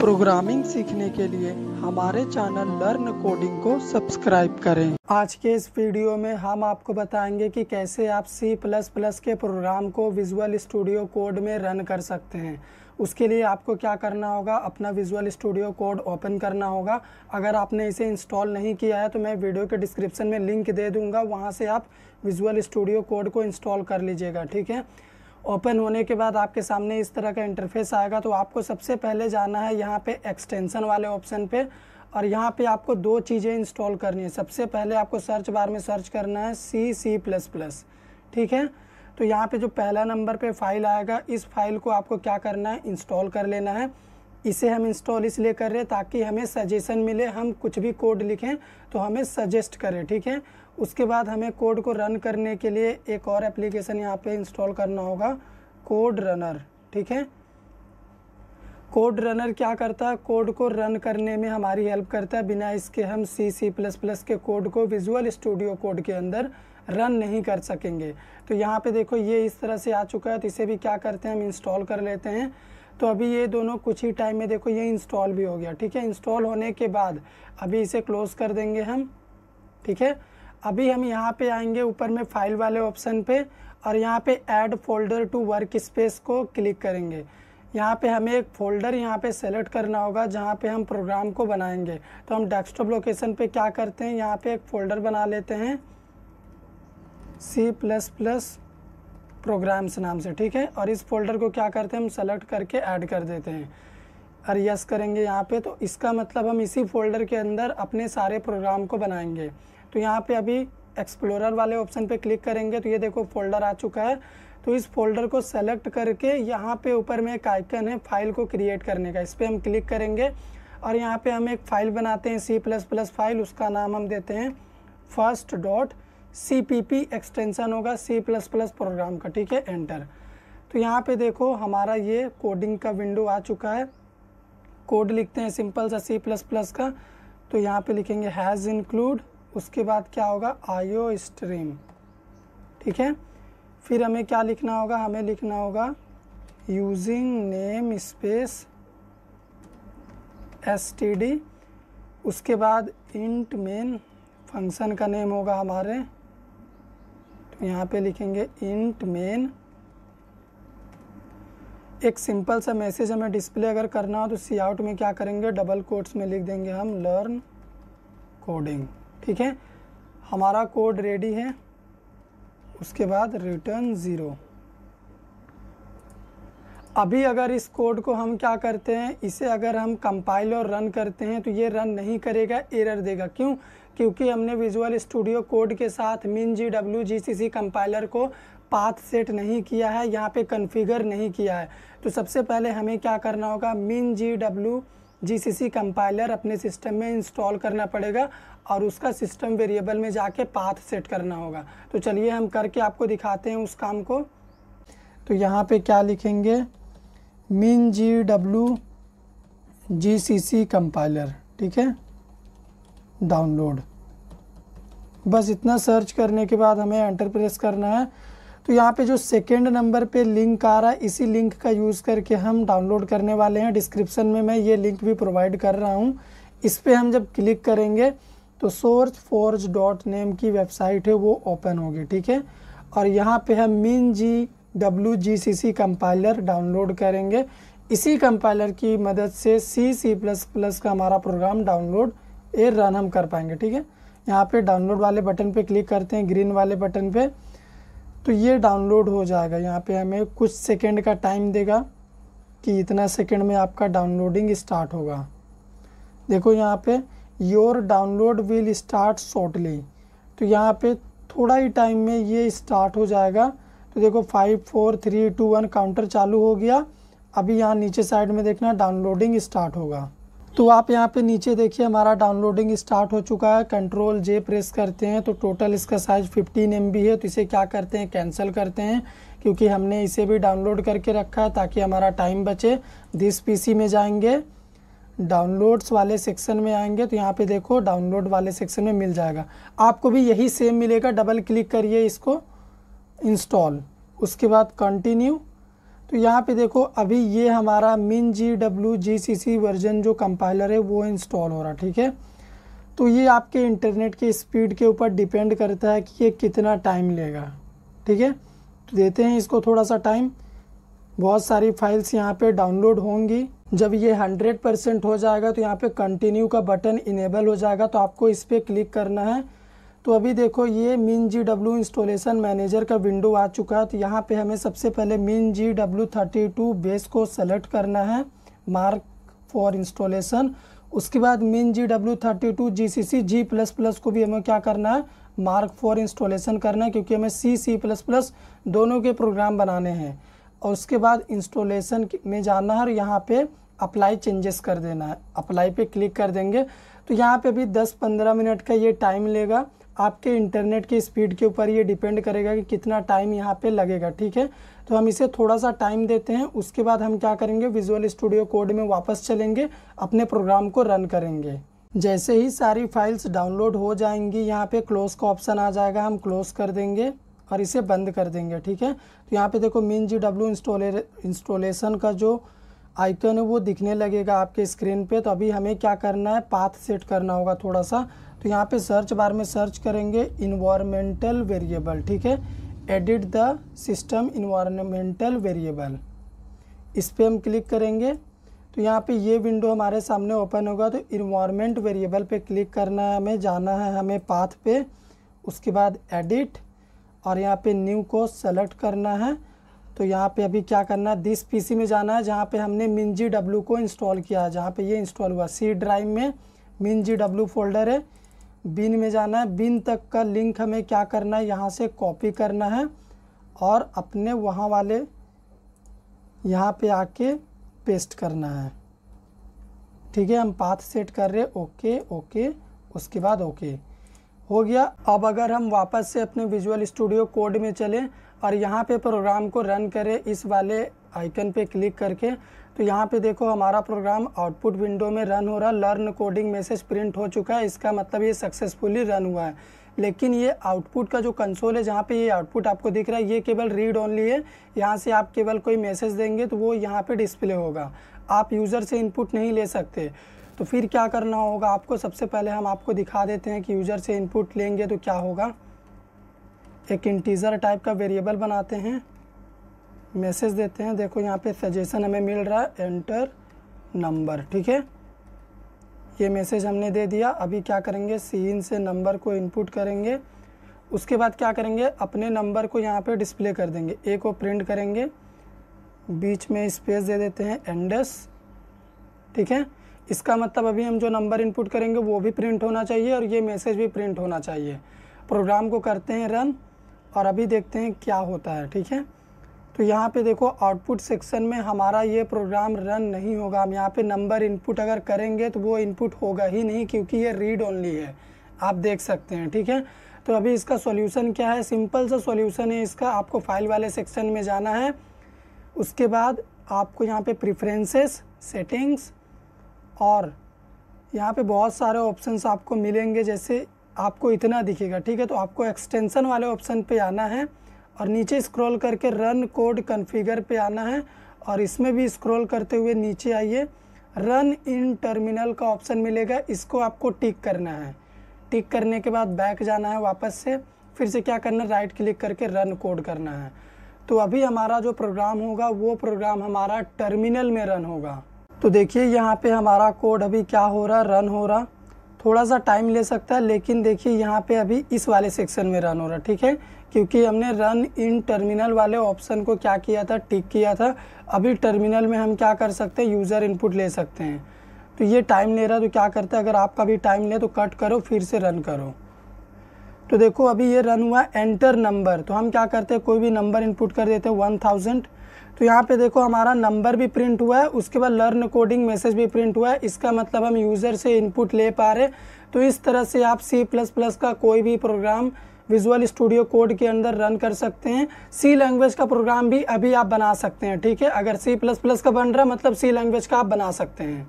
programming सीखने के लिए हमारे चैनल लर्न कोडिंग को सब्सक्राइब करें आज के इस वीडियो में हम आपको बताएंगे कि कैसे आप C++ के प्रोग्राम को विजुअल स्टूडियो कोड में रन कर सकते हैं उसके लिए आपको क्या करना होगा अपना विजुअल स्टूडियो कोड ओपन करना होगा अगर आपने इसे इंस्टॉल नहीं किया है तो मैं वीडियो के डिस्क्रिप्शन में लिंक दे दूंगा वहाँ से आप विजुअल स्टूडियो कोड को इंस्टॉल कर लीजिएगा ठीक है ओपन होने के बाद आपके सामने इस तरह का इंटरफेस आएगा तो आपको सबसे पहले जाना है यहाँ पे एक्सटेंशन वाले ऑप्शन पे और यहाँ पे आपको दो चीज़ें इंस्टॉल करनी है सबसे पहले आपको सर्च बार में सर्च करना है सी सी प्लस प्लस ठीक है तो यहाँ पे जो पहला नंबर पे फाइल आएगा इस फाइल को आपको क्या करना है इंस्टॉल कर लेना है इसे हम इंस्टॉल इसलिए कर रहे हैं ताकि हमें सजेशन मिले हम कुछ भी कोड लिखें तो हमें सजेस्ट करें ठीक है उसके बाद हमें कोड को रन करने के लिए एक और एप्लीकेशन यहाँ पे इंस्टॉल करना होगा कोड रनर ठीक है कोड रनर क्या करता है कोड को रन करने में हमारी हेल्प करता है बिना इसके हम सी सी प्लस प्लस के कोड को विजुअल स्टूडियो कोड के अंदर रन नहीं कर सकेंगे तो यहाँ पे देखो ये इस तरह से आ चुका है तो इसे भी क्या करते हैं हम इंस्टॉल कर लेते हैं तो अभी ये दोनों कुछ ही टाइम में देखो ये इंस्टॉल भी हो गया ठीक है इंस्टॉल होने के बाद अभी इसे क्लोज़ कर देंगे हम ठीक है अभी हम यहाँ पे आएंगे ऊपर में फाइल वाले ऑप्शन पे और यहाँ पे add folder to workspace को क्लिक करेंगे यहाँ पे हमें एक फ़ोल्डर यहाँ पे सेलेक्ट करना होगा जहाँ पे हम प्रोग्राम को बनाएंगे तो हम डेस्कटॉप लोकेशन पे क्या करते हैं यहाँ पे एक फ़ोल्डर बना लेते हैं सी प्लस प्लस प्रोग्राम्स नाम से ठीक है और इस फोल्डर को क्या करते हैं हम सेलेक्ट करके ऐड कर देते हैं और यस करेंगे यहाँ पे तो इसका मतलब हम इसी फोल्डर के अंदर अपने सारे प्रोग्राम को बनाएंगे तो यहाँ पे अभी एक्सप्लोरर वाले ऑप्शन पे क्लिक करेंगे तो ये देखो फोल्डर आ चुका है तो इस फोल्डर को सेलेक्ट करके यहाँ पे ऊपर में एक आइकन है फाइल को क्रिएट करने का इस पर हम क्लिक करेंगे और यहाँ पर हम एक फ़ाइल बनाते हैं सी प्लस प्लस फाइल उसका नाम हम देते हैं first dot C P P extension होगा सी प्लस प्लस प्रोग्राम का ठीक है एंटर तो यहाँ पे देखो हमारा ये कोडिंग का विंडो आ चुका है कोड लिखते हैं सिंपल सा सी प्लस प्लस का तो यहाँ पे लिखेंगे हैज़ इंक्लूड उसके बाद क्या होगा आयो स्ट्रीम ठीक है फिर हमें क्या लिखना होगा हमें लिखना होगा using namespace S T D उसके बाद इंट मेन फंक्शन का नेम होगा हमारे तो यहाँ पे लिखेंगे इंट मेन एक सिंपल सा मैसेज हमें डिस्प्ले अगर करना हो तो सी आउट में क्या करेंगे डबल कोट्स में लिख देंगे हम लर्न कोडिंग ठीक है हमारा कोड रेडी है उसके बाद रिटर्न ज़ीरो अभी अगर इस कोड को हम क्या करते हैं इसे अगर हम कंपाइल और रन करते हैं तो ये रन नहीं करेगा एरर देगा क्यों क्योंकि हमने विजुअल स्टूडियो कोड के साथ min G W G C C compiler को पाथ सेट नहीं किया है यहाँ पे कन्फिगर नहीं किया है तो सबसे पहले हमें क्या करना होगा min G W G C C compiler अपने सिस्टम में इंस्टॉल करना पड़ेगा और उसका सिस्टम वेरिएबल में जाके पाथ सेट करना होगा तो चलिए हम करके आपको दिखाते हैं उस काम को तो यहाँ पे क्या लिखेंगे min G W G C C compiler ठीक है डाउनलोड बस इतना सर्च करने के बाद हमें एंटर प्रेस करना है तो यहाँ पे जो सेकेंड नंबर पे लिंक आ रहा है इसी लिंक का यूज़ करके हम डाउनलोड करने वाले हैं डिस्क्रिप्शन में मैं ये लिंक भी प्रोवाइड कर रहा हूँ इस पर हम जब क्लिक करेंगे तो सोर्स फोर्ज डॉट नेम की वेबसाइट है वो ओपन होगी ठीक है और यहाँ पे है मिन जी डब्ल्यू कंपाइलर डाउनलोड करेंगे इसी कंपाइलर की मदद से सी सी प्लस प्लस का हमारा प्रोग्राम डाउनलोड ए रन हम कर पाएंगे ठीक है यहाँ पे डाउनलोड वाले बटन पे क्लिक करते हैं ग्रीन वाले बटन पे तो ये डाउनलोड हो जाएगा यहाँ पे हमें कुछ सेकंड का टाइम देगा कि इतना सेकंड में आपका डाउनलोडिंग स्टार्ट होगा देखो यहाँ पे your download will start shortly तो यहाँ पे थोड़ा ही टाइम में ये स्टार्ट हो जाएगा तो देखो five four three two one counter चालू हो गया अभी यहाँ नीचे साइड में देखना डाउनलोडिंग स्टार्ट होगा तो आप यहाँ पे नीचे देखिए हमारा डाउनलोडिंग स्टार्ट हो चुका है कंट्रोल जे प्रेस करते हैं तो टोटल इसका साइज 15 एम है तो इसे क्या करते हैं कैंसिल करते हैं क्योंकि हमने इसे भी डाउनलोड करके रखा है ताकि हमारा टाइम बचे दिस पीसी में जाएंगे डाउनलोड्स वाले सेक्शन में आएंगे तो यहाँ पे देखो डाउनलोड वाले सेक्शन में मिल जाएगा आपको भी यही सेम मिलेगा डबल क्लिक करिए इसको इंस्टॉल उसके बाद कंटिन्यू तो यहाँ पे देखो अभी ये हमारा min G W G C C version जो कंपाइलर है वो इंस्टॉल हो रहा ठीक है तो ये आपके इंटरनेट के स्पीड के ऊपर डिपेंड करता है कि ये कितना टाइम लेगा ठीक है तो देते हैं इसको थोड़ा सा टाइम बहुत सारी फाइल्स यहाँ पे डाउनलोड होंगी जब ये 100 परसेंट हो जाएगा तो यहाँ पे कंटिन्यू का बटन इनेबल हो जाएगा तो आपको इस पर क्लिक करना है तो अभी देखो ये min G W installation manager का विंडो आ चुका है तो यहाँ पे हमें सबसे पहले min G W thirty two base को सेलेक्ट करना है मार्क फॉर इंस्टॉलेशन उसके बाद min G W thirty two G C C G plus plus को भी हमें क्या करना है मार्क फॉर इंस्टॉलेशन करना है क्योंकि हमें सी सी प्लस प्लस दोनों के प्रोग्राम बनाने हैं और उसके बाद इंस्टॉलेशन में जाना है और यहाँ पे अप्लाई चेंजेस कर देना है अप्लाई पे क्लिक कर देंगे तो यहाँ पे भी 10-15 मिनट का ये टाइम लेगा आपके इंटरनेट की स्पीड के ऊपर ये डिपेंड करेगा कि कितना टाइम यहाँ पे लगेगा ठीक है तो हम इसे थोड़ा सा टाइम देते हैं उसके बाद हम क्या करेंगे विजुअल स्टूडियो कोड में वापस चलेंगे अपने प्रोग्राम को रन करेंगे जैसे ही सारी फाइल्स डाउनलोड हो जाएंगी यहाँ पे क्लोज का ऑप्शन आ जाएगा हम क्लोज कर देंगे और इसे बंद कर देंगे ठीक है तो यहाँ पे देखो min G W install installation का जो आइकन है वो दिखने लगेगा आपके स्क्रीन पे तो अभी हमें क्या करना है पाथ सेट करना होगा थोड़ा सा तो यहाँ पे सर्च बार में सर्च करेंगे इन्वायरमेंटल वेरिएबल ठीक है edit the system environmental variable इस पर हम क्लिक करेंगे तो यहाँ पे ये विंडो हमारे सामने ओपन होगा तो इन्वायरमेंट वेरिएबल पे क्लिक करना है हमें जाना है हमें पाथ पे उसके बाद एडिट और यहाँ पे न्यू को सेलेक्ट करना है तो यहाँ पे अभी क्या करना है दिस पीसी में जाना है जहाँ पे हमने मिन जी डब्ल्यू को इंस्टॉल किया है जहाँ पे ये इंस्टॉल हुआ सी ड्राइव में मिन जी डब्ल्यू फोल्डर है बिन में जाना है बिन तक का लिंक हमें क्या करना है यहाँ से कॉपी करना है और अपने वहाँ वाले यहाँ पे आके पेस्ट करना है ठीक है हम पाथ सेट कर रहे ओके ओके उसके बाद ओके हो गया अब अगर हम वापस से अपने विजुअल स्टूडियो कोड में चलें और यहाँ पे प्रोग्राम को रन करें इस वाले आइकन पे क्लिक करके तो यहाँ पे देखो हमारा प्रोग्राम आउटपुट विंडो में रन हो रहा लर्न कोडिंग मैसेज प्रिंट हो चुका है इसका मतलब ये सक्सेसफुली रन हुआ है लेकिन ये आउटपुट का जो कंसोल है जहाँ पे ये आउटपुट आपको दिख रहा है ये केवल रीड ओनली है यहाँ से आप केवल कोई मैसेज देंगे तो वो यहाँ पे डिस्प्ले होगा आप यूज़र से इनपुट नहीं ले सकते तो फिर क्या करना होगा आपको सबसे पहले हम आपको दिखा देते हैं कि यूज़र से इनपुट लेंगे तो क्या होगा एक इंटीज़र टाइप का वेरिएबल बनाते हैं मैसेज देते हैं देखो यहाँ पे सजेशन हमें मिल रहा है एंटर नंबर ठीक है ये मैसेज हमने दे दिया अभी क्या करेंगे सीन से नंबर को इनपुट करेंगे उसके बाद क्या करेंगे अपने नंबर को यहाँ पे डिस्प्ले कर देंगे ए को प्रिंट करेंगे बीच में स्पेस दे देते हैं एंडस ठीक है इसका मतलब अभी हम जो नंबर इनपुट करेंगे वो भी प्रिंट होना चाहिए और ये मैसेज भी प्रिंट होना चाहिए प्रोग्राम को करते हैं रन और अभी देखते हैं क्या होता है ठीक है तो यहाँ पे देखो आउटपुट सेक्शन में हमारा ये प्रोग्राम रन नहीं होगा हम यहाँ पे नंबर इनपुट अगर करेंगे तो वो इनपुट होगा ही नहीं क्योंकि ये रीड ओनली है आप देख सकते हैं ठीक है तो अभी इसका सॉल्यूशन क्या है सिंपल सा सॉल्यूशन है इसका आपको फाइल वाले सेक्शन में जाना है उसके बाद आपको यहाँ पे प्रिफ्रेंसेस सेटिंग्स और यहाँ पे बहुत सारे ऑप्शंस आपको मिलेंगे जैसे आपको इतना दिखेगा ठीक है तो आपको एक्सटेंसन वाले ऑप्शन पे आना है और नीचे स्क्रॉल करके रन कोड कन्फिगर पे आना है और इसमें भी स्क्रॉल करते हुए नीचे आइए रन इन टर्मिनल का ऑप्शन मिलेगा इसको आपको टिक करना है टिक करने के बाद बैक जाना है वापस से फिर से क्या करना है राइट क्लिक करके रन कोड करना है तो अभी हमारा जो प्रोग्राम होगा वो प्रोग्राम हमारा टर्मिनल में रन होगा तो देखिए यहाँ पे हमारा कोड अभी क्या हो रहा रन हो रहा थोड़ा सा टाइम ले सकता है लेकिन देखिए यहाँ पे अभी इस वाले सेक्शन में रन हो रहा ठीक है क्योंकि हमने रन इन टर्मिनल वाले ऑप्शन को क्या किया था टिक किया था अभी टर्मिनल में हम क्या कर सकते हैं यूज़र इनपुट ले सकते हैं तो ये टाइम ले रहा है तो क्या करता है अगर आपका भी टाइम ले तो कट करो फिर से रन करो तो देखो अभी ये रन हुआ एंटर नंबर तो हम क्या करते हैं कोई भी नंबर इनपुट कर देते हैं वन थाउजेंड तो यहाँ पे देखो हमारा नंबर भी प्रिंट हुआ है उसके बाद लर्न कोडिंग मैसेज भी प्रिंट हुआ है इसका मतलब हम यूज़र से इनपुट ले पा रहे तो इस तरह से आप सी प्लस प्लस का कोई भी प्रोग्राम विजुअल स्टूडियो कोड के अंदर रन कर सकते हैं सी लैंग्वेज का प्रोग्राम भी अभी आप बना सकते हैं ठीक है अगर सी प्लस प्लस का बन रहा है मतलब सी लैंग्वेज का आप बना सकते हैं